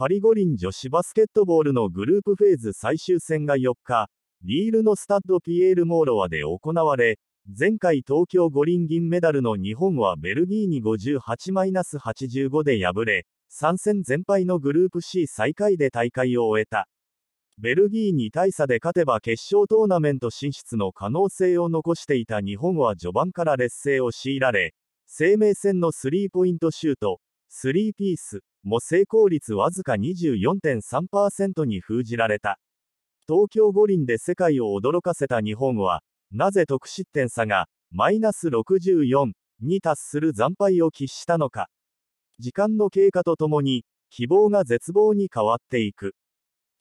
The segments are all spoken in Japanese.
パリ五輪女子バスケットボールのグループフェーズ最終戦が4日、リールのスタッドピエール・モーロワで行われ、前回東京五輪銀メダルの日本はベルギーに58-85で敗れ、3戦全敗のグループ C 最下位で大会を終えた。ベルギーに大差で勝てば決勝トーナメント進出の可能性を残していた日本は序盤から劣勢を強いられ、生命線のスリーポイントシュート、スリーピース、も成功率わずか24.3%に封じられた。東京五輪で世界を驚かせた日本は、なぜ得失点差が、マイナス64に達する惨敗を喫したのか。時間の経過とともに、希望が絶望に変わっていく。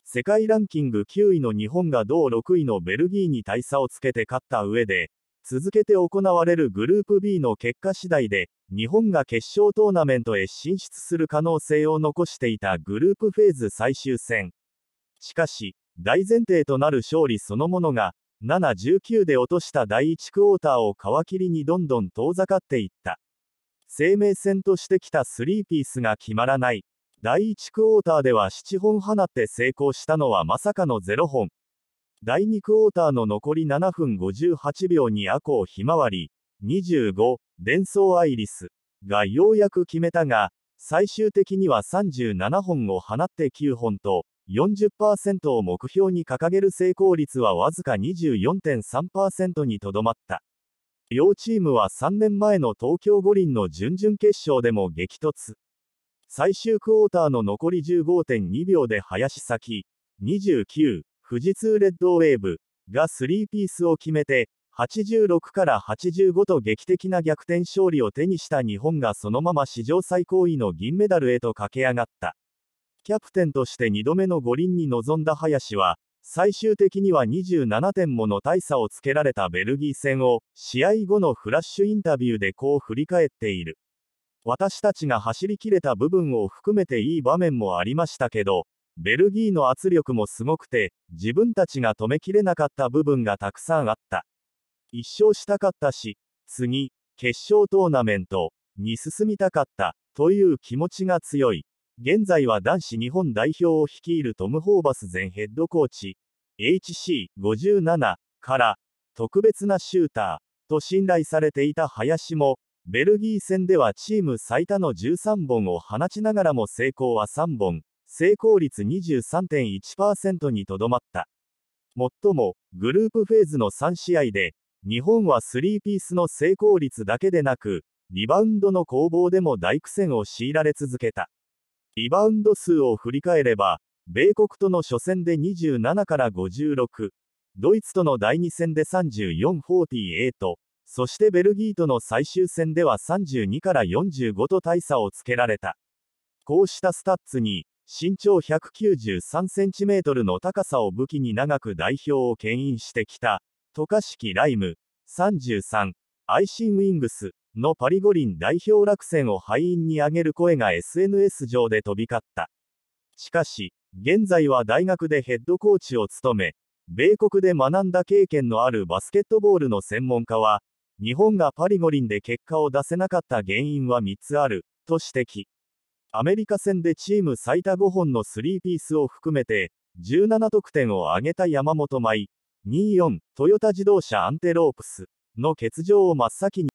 世界ランキング9位の日本が同6位のベルギーに大差をつけて勝った上で、続けて行われるグループ B の結果次第で、日本が決勝トーナメントへ進出する可能性を残していたグループフェーズ最終戦。しかし、大前提となる勝利そのものが、719で落とした第1クォーターを皮切りにどんどん遠ざかっていった。生命線としてきたスリーピースが決まらない。第1クォーターでは7本放って成功したのはまさかの0本。第2クォーターの残り7分58秒にアコをひまわり、25、連想アイリスがようやく決めたが、最終的には37本を放って9本と、40%を目標に掲げる成功率はわずか24.3%にとどまった。両チームは3年前の東京五輪の準々決勝でも激突。最終クォーターの残り15.2秒で林咲、29、富士通レッドウェーブが3ピースを決めて、86から85と劇的な逆転勝利を手にした日本がそのまま史上最高位の銀メダルへと駆け上がった。キャプテンとして2度目の五輪に臨んだ林は、最終的には27点もの大差をつけられたベルギー戦を、試合後のフラッシュインタビューでこう振り返っている。私たちが走りきれた部分を含めていい場面もありましたけど、ベルギーの圧力もすごくて、自分たちが止めきれなかった部分がたくさんあった。一勝したかったし、次、決勝トーナメントに進みたかった、という気持ちが強い。現在は男子日本代表を率いるトム・ホーバス前ヘッドコーチ、HC57 から、特別なシューター、と信頼されていた林も、ベルギー戦ではチーム最多の13本を放ちながらも成功は3本、成功率23.1%にとどまった。もっとも、グループフェーズの3試合で、日本はスリーピースの成功率だけでなく、リバウンドの攻防でも大苦戦を強いられ続けた。リバウンド数を振り返れば、米国との初戦で27から56、ドイツとの第2戦で34-48、そしてベルギーとの最終戦では32から45と大差をつけられた。こうしたスタッツに、身長193センチメートルの高さを武器に長く代表を牽引してきた、渡嘉敷ライム、33、アイシンウィングスのパリ五輪代表落選を敗因に挙げる声が SNS 上で飛び交った。しかし、現在は大学でヘッドコーチを務め、米国で学んだ経験のあるバスケットボールの専門家は、日本がパリ五輪で結果を出せなかった原因は3つある、と指摘。アメリカ戦でチーム最多5本のスリーピースを含めて、17得点を挙げた山本舞、24トヨタ自動車アンテロープスの欠場を真っ先に